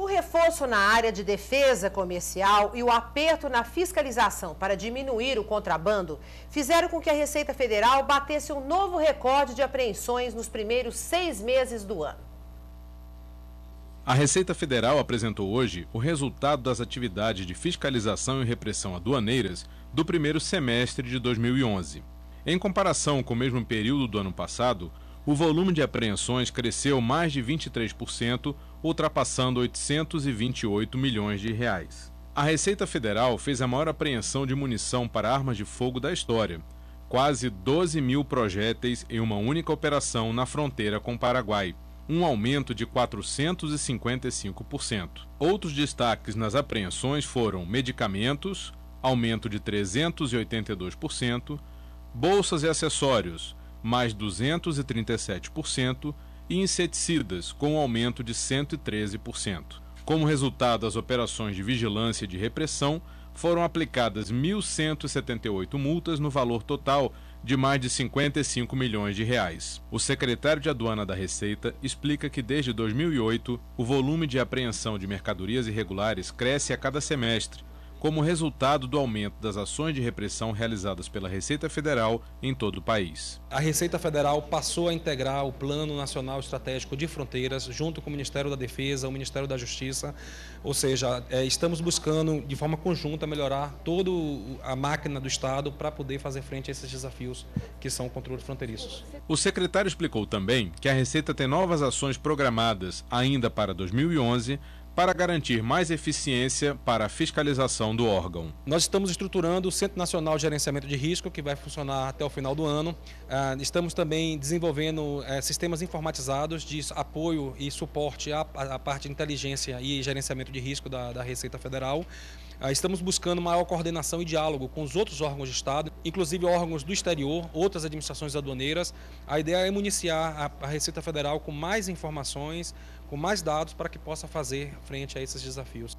O reforço na área de defesa comercial e o aperto na fiscalização para diminuir o contrabando fizeram com que a Receita Federal batesse um novo recorde de apreensões nos primeiros seis meses do ano. A Receita Federal apresentou hoje o resultado das atividades de fiscalização e repressão aduaneiras do primeiro semestre de 2011. Em comparação com o mesmo período do ano passado, o volume de apreensões cresceu mais de 23%, ultrapassando 828 milhões de reais. A Receita Federal fez a maior apreensão de munição para armas de fogo da história, quase 12 mil projéteis em uma única operação na fronteira com o Paraguai, um aumento de 455%. Outros destaques nas apreensões foram medicamentos, aumento de 382%, bolsas e acessórios, mais 237%, e inseticidas, com um aumento de 113%. Como resultado das operações de vigilância e de repressão, foram aplicadas 1.178 multas no valor total de mais de 55 milhões de reais. O secretário de Aduana da Receita explica que desde 2008 o volume de apreensão de mercadorias irregulares cresce a cada semestre como resultado do aumento das ações de repressão realizadas pela Receita Federal em todo o país. A Receita Federal passou a integrar o Plano Nacional Estratégico de Fronteiras junto com o Ministério da Defesa, o Ministério da Justiça, ou seja, é, estamos buscando de forma conjunta melhorar toda a máquina do Estado para poder fazer frente a esses desafios que são o controle fronteiriços. O secretário explicou também que a Receita tem novas ações programadas ainda para 2011 para garantir mais eficiência para a fiscalização do órgão. Nós estamos estruturando o Centro Nacional de Gerenciamento de Risco, que vai funcionar até o final do ano. Ah, estamos também desenvolvendo eh, sistemas informatizados de apoio e suporte à parte de inteligência e gerenciamento de risco da Receita Federal. Ah, estamos buscando maior coordenação e diálogo com os outros órgãos de Estado, inclusive órgãos do exterior, outras administrações aduaneiras. A ideia é municiar a Receita Federal com mais informações, com mais dados para que possa fazer frente a esses desafios.